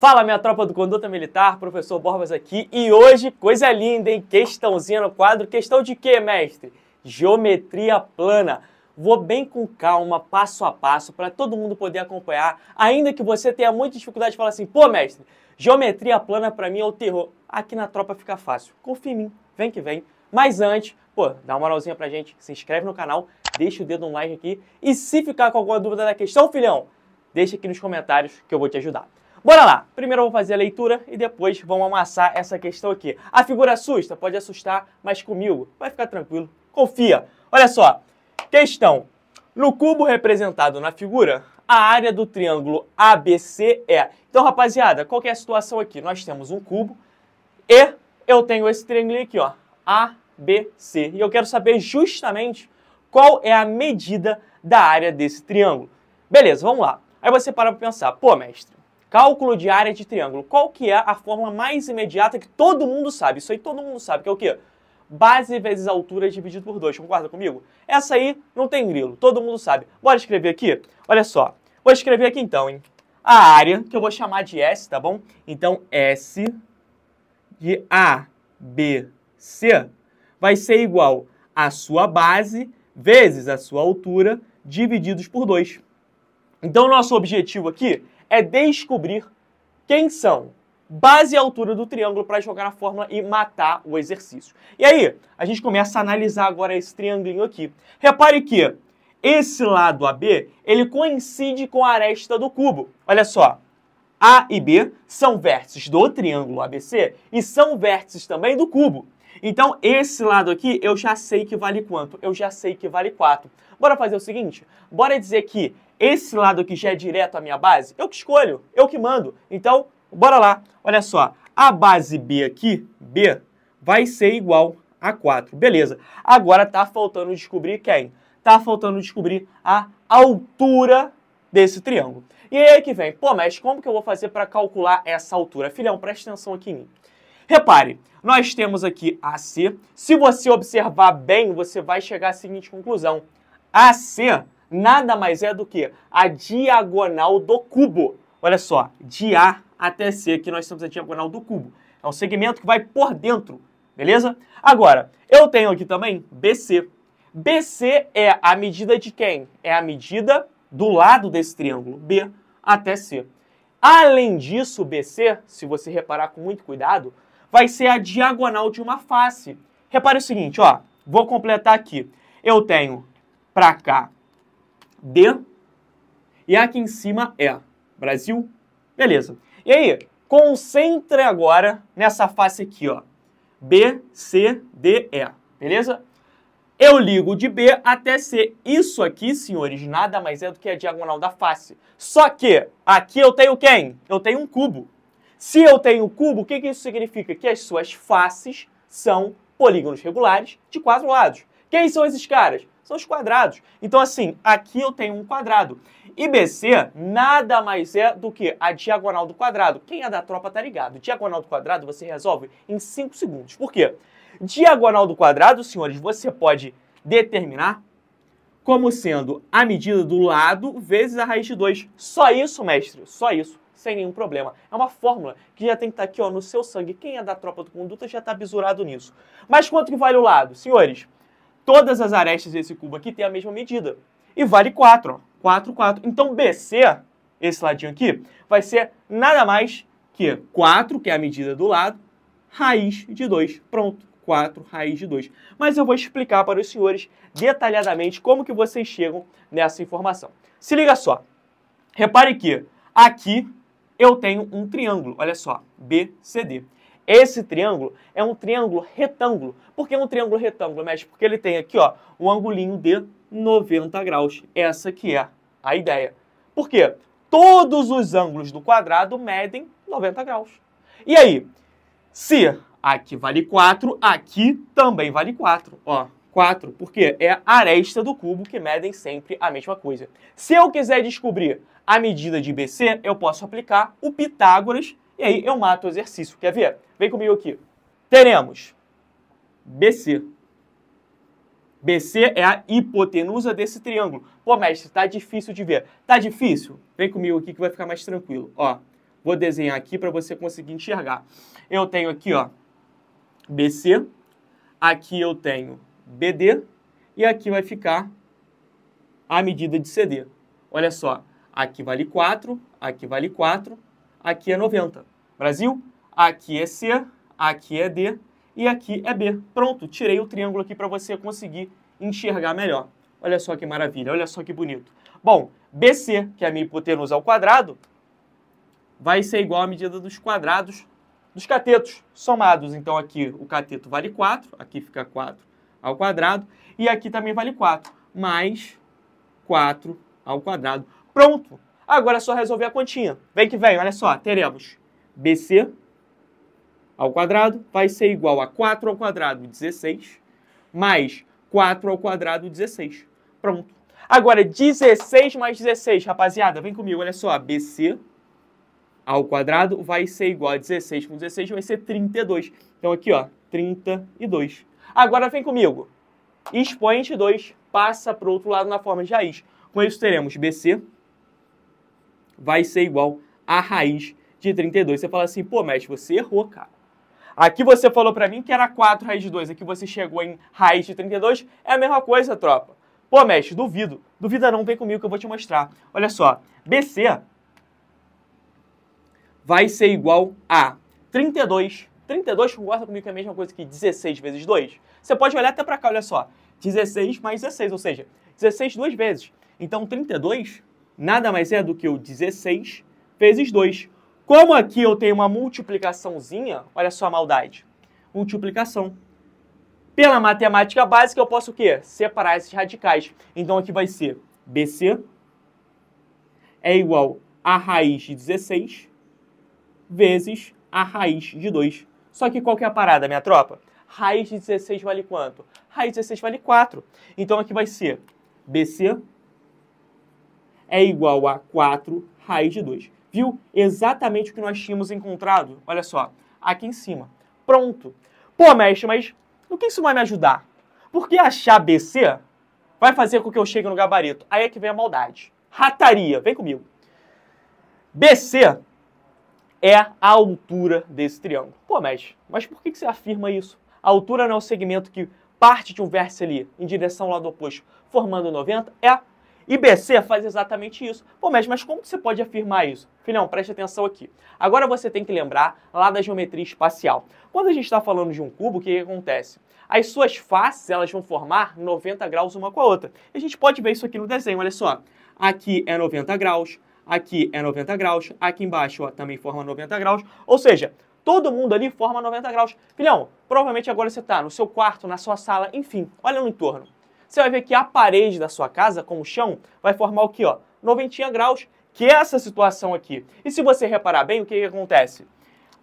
Fala, minha tropa do Conduta Militar, professor Borbas aqui. E hoje, coisa linda, hein? Questãozinha no quadro. Questão de quê, mestre? Geometria plana. Vou bem com calma, passo a passo, para todo mundo poder acompanhar. Ainda que você tenha muita dificuldade de falar assim, pô, mestre, geometria plana para mim é o terror. Aqui na tropa fica fácil. Confia em mim, vem que vem. Mas antes, pô, dá uma moralzinha pra gente, se inscreve no canal, deixa o dedo no like aqui. E se ficar com alguma dúvida da questão, filhão, deixa aqui nos comentários que eu vou te ajudar. Bora lá! Primeiro eu vou fazer a leitura e depois vamos amassar essa questão aqui. A figura assusta, pode assustar, mas comigo vai ficar tranquilo. Confia! Olha só, questão. No cubo representado na figura, a área do triângulo ABC é... Então, rapaziada, qual é a situação aqui? Nós temos um cubo e eu tenho esse triângulo aqui, ó, ABC. E eu quero saber justamente qual é a medida da área desse triângulo. Beleza, vamos lá. Aí você para para pensar, pô, mestre, Cálculo de área de triângulo. Qual que é a fórmula mais imediata que todo mundo sabe? Isso aí todo mundo sabe, que é o quê? Base vezes altura dividido por 2. Concorda comigo? Essa aí não tem grilo, todo mundo sabe. Bora escrever aqui? Olha só. Vou escrever aqui então, hein? A área, que eu vou chamar de S, tá bom? Então, S de A, B, C vai ser igual à sua base vezes a sua altura divididos por 2. Então, nosso objetivo aqui é descobrir quem são base e altura do triângulo para jogar a fórmula e matar o exercício. E aí, a gente começa a analisar agora esse triangulinho aqui. Repare que esse lado AB, ele coincide com a aresta do cubo. Olha só, A e B são vértices do triângulo ABC e são vértices também do cubo. Então, esse lado aqui, eu já sei que vale quanto? Eu já sei que vale 4. Bora fazer o seguinte? Bora dizer que esse lado aqui já é direto à minha base? Eu que escolho, eu que mando. Então, bora lá. Olha só, a base B aqui, B, vai ser igual a 4. Beleza. Agora está faltando descobrir quem? Está faltando descobrir a altura desse triângulo. E aí que vem, pô, mas como que eu vou fazer para calcular essa altura? Filhão, preste atenção aqui em mim. Repare, nós temos aqui AC. Se você observar bem, você vai chegar à seguinte conclusão. AC nada mais é do que a diagonal do cubo. Olha só, de A até C, que nós temos a diagonal do cubo. É um segmento que vai por dentro, beleza? Agora, eu tenho aqui também BC. BC é a medida de quem? É a medida do lado desse triângulo, B até C. Além disso, BC, se você reparar com muito cuidado, vai ser a diagonal de uma face. Repare o seguinte, ó, vou completar aqui. Eu tenho para cá D. E aqui em cima é Brasil. Beleza. E aí, concentre agora nessa face aqui, ó. B, C, D, E. Beleza? Eu ligo de B até C. Isso aqui, senhores, nada mais é do que a diagonal da face. Só que aqui eu tenho quem? Eu tenho um cubo. Se eu tenho um cubo, o que, que isso significa? Que as suas faces são polígonos regulares de quatro lados. Quem são esses caras? são os quadrados. Então, assim, aqui eu tenho um quadrado. E BC nada mais é do que a diagonal do quadrado. Quem é da tropa tá ligado. Diagonal do quadrado você resolve em 5 segundos. Por quê? Diagonal do quadrado, senhores, você pode determinar como sendo a medida do lado vezes a raiz de 2. Só isso, mestre, só isso, sem nenhum problema. É uma fórmula que já tem que estar tá aqui ó, no seu sangue. Quem é da tropa do conduta já está bisurado nisso. Mas quanto que vale o lado? Senhores, todas as arestas desse cubo aqui têm a mesma medida. E vale 4, ó. 4, 4. Então BC, esse ladinho aqui, vai ser nada mais que 4, que é a medida do lado, raiz de 2. Pronto. 4 raiz de 2. Mas eu vou explicar para os senhores detalhadamente como que vocês chegam nessa informação. Se liga só. Repare que aqui eu tenho um triângulo, olha só, BCD. Esse triângulo é um triângulo retângulo. Por que é um triângulo retângulo, mestre? Porque ele tem aqui ó, um angulinho de 90 graus. Essa que é a ideia. Por quê? Todos os ângulos do quadrado medem 90 graus. E aí, se aqui vale 4, aqui também vale 4. Ó, 4, porque é a aresta do cubo que medem sempre a mesma coisa. Se eu quiser descobrir a medida de BC, eu posso aplicar o Pitágoras e aí eu mato o exercício. Quer ver? Vem comigo aqui. Teremos BC. BC é a hipotenusa desse triângulo. Pô, mestre, tá difícil de ver. Tá difícil? Vem comigo aqui que vai ficar mais tranquilo. Ó, vou desenhar aqui para você conseguir enxergar. Eu tenho aqui, ó, BC. Aqui eu tenho BD. E aqui vai ficar a medida de CD. Olha só, aqui vale 4, aqui vale 4 aqui é 90. Brasil, aqui é C, aqui é D e aqui é B. Pronto, tirei o triângulo aqui para você conseguir enxergar melhor. Olha só que maravilha, olha só que bonito. Bom, BC, que é a minha hipotenusa ao quadrado, vai ser igual à medida dos quadrados dos catetos somados. Então aqui o cateto vale 4, aqui fica 4 ao quadrado e aqui também vale 4, mais 4 ao quadrado. Pronto! Agora é só resolver a continha. Vem que vem, olha só, teremos BC ao quadrado vai ser igual a 4 ao quadrado, 16, mais 4 ao quadrado, 16. Pronto. Agora, 16 é mais 16, rapaziada, vem comigo, olha só, BC ao quadrado vai ser igual a 16 com 16, vai ser 32. Então aqui, ó, 32. Agora vem comigo. Expoente 2 passa para o outro lado na forma de raiz. Com isso teremos BC vai ser igual à raiz de 32. Você fala assim, pô, mestre, você errou, cara. Aqui você falou para mim que era 4 raiz de 2, aqui você chegou em raiz de 32, é a mesma coisa, tropa. Pô, mestre, duvido. Duvida não, vem comigo que eu vou te mostrar. Olha só, BC vai ser igual a 32. 32 concorda comigo que é a mesma coisa que 16 vezes 2? Você pode olhar até para cá, olha só. 16 mais 16, ou seja, 16 duas vezes. Então, 32 nada mais é do que o 16 vezes 2. Como aqui eu tenho uma multiplicaçãozinha, olha só a maldade. Multiplicação. Pela matemática básica, eu posso o quê? Separar esses radicais. Então aqui vai ser BC é igual a raiz de 16 vezes a raiz de 2. Só que qual que é a parada, minha tropa? Raiz de 16 vale quanto? Raiz de 16 vale 4. Então aqui vai ser BC é igual a 4 raiz de 2. Viu? Exatamente o que nós tínhamos encontrado, olha só, aqui em cima. Pronto. Pô, mestre, mas no que isso vai me ajudar? Porque achar BC vai fazer com que eu chegue no gabarito. Aí é que vem a maldade. Rataria, vem comigo. BC é a altura desse triângulo. Pô, mestre, mas por que você afirma isso? A altura não é o segmento que parte de um vértice ali em direção ao lado oposto, formando 90, é IBC faz exatamente isso. Pô, mas, mas como que você pode afirmar isso? Filhão, preste atenção aqui. Agora você tem que lembrar lá da geometria espacial. Quando a gente está falando de um cubo, o que, que acontece? As suas faces elas vão formar 90 graus uma com a outra. E a gente pode ver isso aqui no desenho, olha só. Aqui é 90 graus, aqui é 90 graus, aqui embaixo ó, também forma 90 graus. Ou seja, todo mundo ali forma 90 graus. Filhão, provavelmente agora você está no seu quarto, na sua sala, enfim, olha no entorno você vai ver que a parede da sua casa, com o chão, vai formar o que, ó? 90 graus, que é essa situação aqui. E se você reparar bem, o que, que acontece?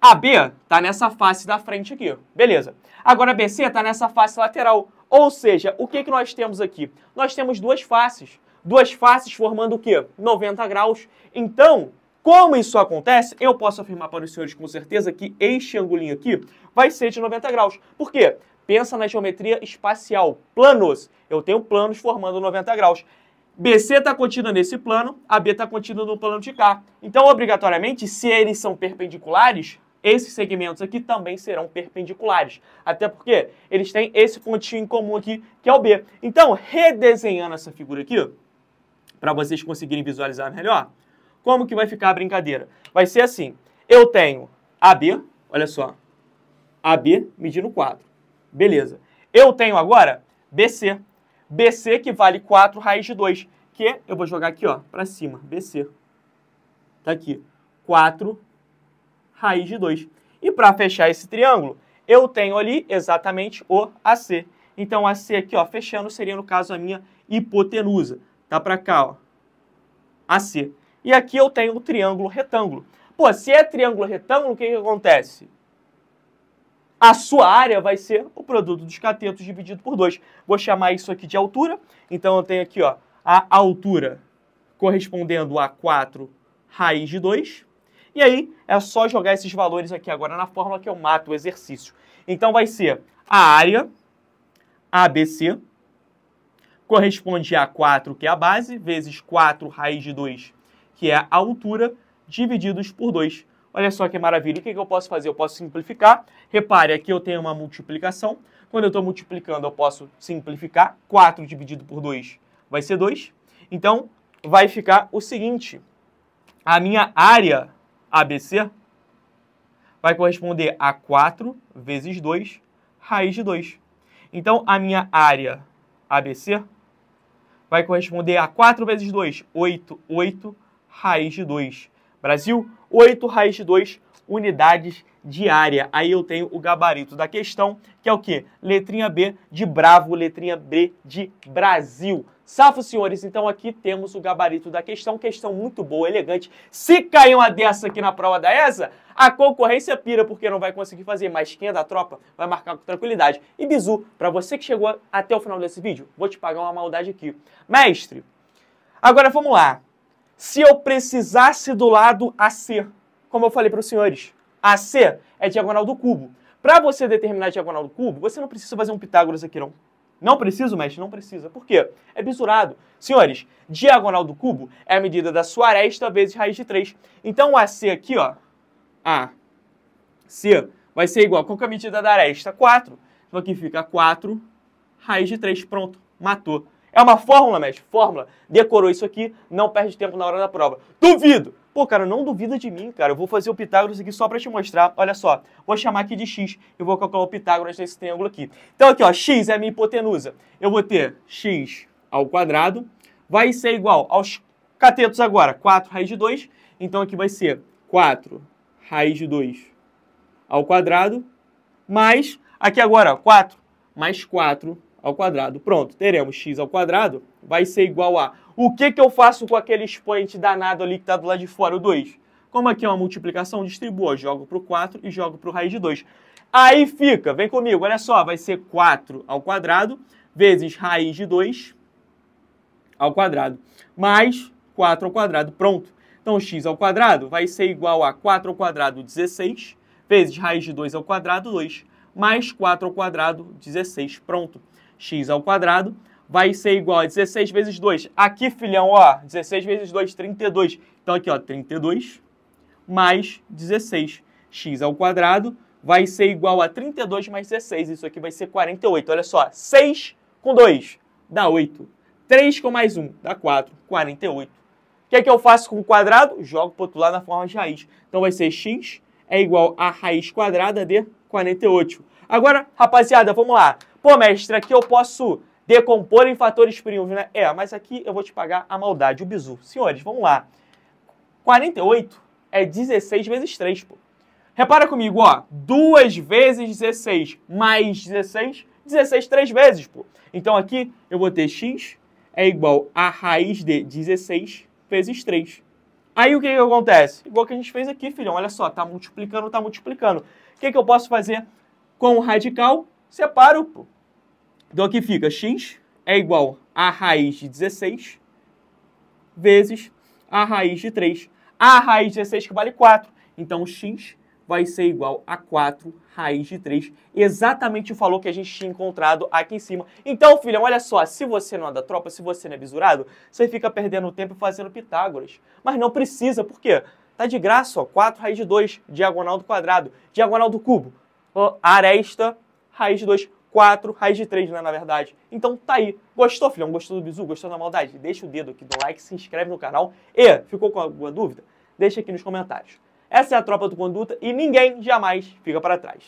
A B está nessa face da frente aqui, beleza. Agora a BC está nessa face lateral, ou seja, o que, que nós temos aqui? Nós temos duas faces, duas faces formando o quê? 90 graus. Então, como isso acontece, eu posso afirmar para os senhores com certeza que este angulinho aqui vai ser de 90 graus. Por quê? Pensa na geometria espacial, planos. Eu tenho planos formando 90 graus. BC está contida nesse plano, AB está contida no plano de cá. Então, obrigatoriamente, se eles são perpendiculares, esses segmentos aqui também serão perpendiculares. Até porque eles têm esse pontinho em comum aqui, que é o B. Então, redesenhando essa figura aqui, para vocês conseguirem visualizar melhor, como que vai ficar a brincadeira? Vai ser assim, eu tenho AB, olha só, AB medindo 4. Beleza. Eu tenho agora BC. BC que vale 4 raiz de 2, que eu vou jogar aqui, ó, para cima, BC. Tá aqui, 4 raiz de 2. E para fechar esse triângulo, eu tenho ali exatamente o AC. Então, AC aqui, ó, fechando, seria, no caso, a minha hipotenusa. Tá para cá, ó, AC. E aqui eu tenho o triângulo retângulo. Pô, se é triângulo retângulo, o que, que acontece? a sua área vai ser o produto dos catetos dividido por 2. Vou chamar isso aqui de altura. Então eu tenho aqui ó, a altura correspondendo a 4 raiz de 2. E aí é só jogar esses valores aqui agora na fórmula que eu mato o exercício. Então vai ser a área ABC corresponde a 4, que é a base, vezes 4 raiz de 2, que é a altura, divididos por 2. Olha só que maravilha. O que, eu posso fazer? Eu posso simplificar. Repare, aqui eu tenho uma multiplicação. Quando eu estou multiplicando, eu posso simplificar. 4 dividido por 2 vai ser 2. Então, vai ficar o seguinte. A minha área ABC vai corresponder a 4 vezes 2, raiz de 2. Então, a minha área ABC vai corresponder a 4 vezes 2, 8, 8, raiz de 2. Brasil, 8 raiz de 2 unidades de área. Aí eu tenho o gabarito da questão, que é o quê? Letrinha B de Bravo, letrinha B de Brasil. Safo, senhores, então aqui temos o gabarito da questão. Questão muito boa, elegante. Se cair uma dessa aqui na prova da ESA, a concorrência pira porque não vai conseguir fazer, mas quem é da tropa vai marcar com tranquilidade. E bizu, para você que chegou até o final desse vídeo, vou te pagar uma maldade aqui. Mestre, agora vamos lá se eu precisasse do lado AC. Como eu falei para os senhores, AC é diagonal do cubo. Para você determinar a diagonal do cubo, você não precisa fazer um Pitágoras aqui, não. Não preciso, mestre? Não precisa. Por quê? É bisurado. Senhores, diagonal do cubo é a medida da sua aresta vezes raiz de 3. Então o AC aqui, ó, AC vai ser igual. Qual que é a medida da aresta? 4. Então aqui fica 4 raiz de 3. Pronto, matou. É uma fórmula, mestre, fórmula. Decorou isso aqui, não perde tempo na hora da prova. Duvido! Pô, cara, não duvida de mim, cara. Eu vou fazer o Pitágoras aqui só para te mostrar. Olha só, vou chamar aqui de x e vou calcular o Pitágoras nesse triângulo aqui. Então aqui, ó, x é a minha hipotenusa. Eu vou ter x ao quadrado vai ser igual aos catetos agora, 4 raiz de 2. Então aqui vai ser 4 raiz de 2 ao quadrado mais, aqui agora, 4 mais 4 ao quadrado. Pronto, teremos x ao quadrado vai ser igual a... O que, que eu faço com aquele expoente danado ali que está do lado de fora, o 2? Como aqui é uma multiplicação, distribuo, jogo para o 4 e jogo para o raiz de 2. Aí fica, vem comigo, olha só, vai ser 4 ao quadrado vezes raiz de 2 ao quadrado, mais 4 ao quadrado, pronto. Então, x ao quadrado vai ser igual a 4 ao quadrado, 16, vezes raiz de 2 ao quadrado, 2, mais 4 ao quadrado, 16, pronto x ao quadrado vai ser igual a 16 vezes 2. Aqui, filhão, ó, 16 vezes 2, 32. Então aqui, ó, 32 mais 16. x ao quadrado vai ser igual a 32 mais 16. Isso aqui vai ser 48. Olha só, 6 com 2 dá 8. 3 com mais 1 dá 4, 48. O que é que eu faço com o quadrado? Jogo para o outro lado na forma de raiz. Então vai ser x é igual a raiz quadrada de 48. Agora, rapaziada, vamos lá. Pô, mestre, aqui eu posso decompor em fatores primos, né? É, mas aqui eu vou te pagar a maldade, o bizu. Senhores, vamos lá. 48 é 16 vezes 3, pô. Repara comigo, ó. 2 vezes 16 mais 16, 16 três vezes, pô. Então aqui eu vou ter x é igual a raiz de 16 vezes 3. Aí o que, que acontece? Igual que a gente fez aqui, filhão. Olha só, tá multiplicando, tá multiplicando. O que, que eu posso fazer com o radical, separo. Então aqui fica x é igual a raiz de 16 vezes a raiz de 3. A raiz de 16 que vale 4. Então x vai ser igual a 4 raiz de 3, exatamente o valor que a gente tinha encontrado aqui em cima. Então, filhão, olha só, se você não é da tropa, se você não é bisurado, você fica perdendo tempo fazendo Pitágoras. Mas não precisa, por quê? Tá de graça, ó, 4 raiz de 2, diagonal do quadrado, diagonal do cubo aresta, raiz de 2, 4, raiz de 3, né, na verdade. Então tá aí. Gostou, filhão? Gostou do bizu? Gostou da maldade? Deixa o dedo aqui do like, se inscreve no canal e ficou com alguma dúvida? Deixa aqui nos comentários. Essa é a tropa do Conduta e ninguém jamais fica para trás.